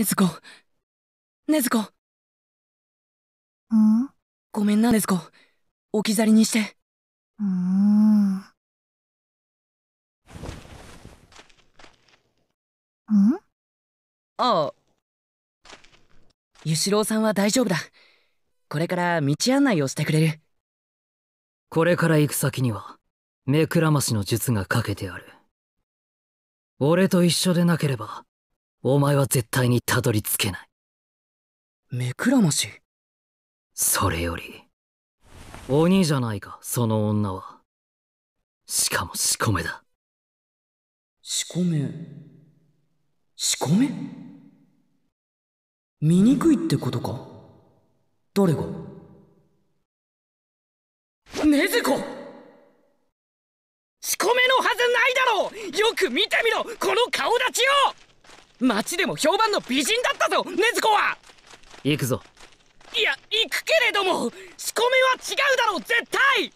ねずこ。ねずこ。んごめんな、ねずこ。置き去りにして。うーん。んああ。ゆしろうさんは大丈夫だ。これから道案内をしてくれる。これから行く先には、目くらましの術がかけてある。俺と一緒でなければ、お前は絶対にたどり着けない目くらましそれより鬼じゃないかその女はしかも仕込めだ仕込め仕込め醜いってことか誰が禰豆子仕込めのはずないだろうよく見てみろこの顔立ちを町でも評判の美人だったぞ禰豆子は行くぞいや行くけれども仕込みは違うだろう絶対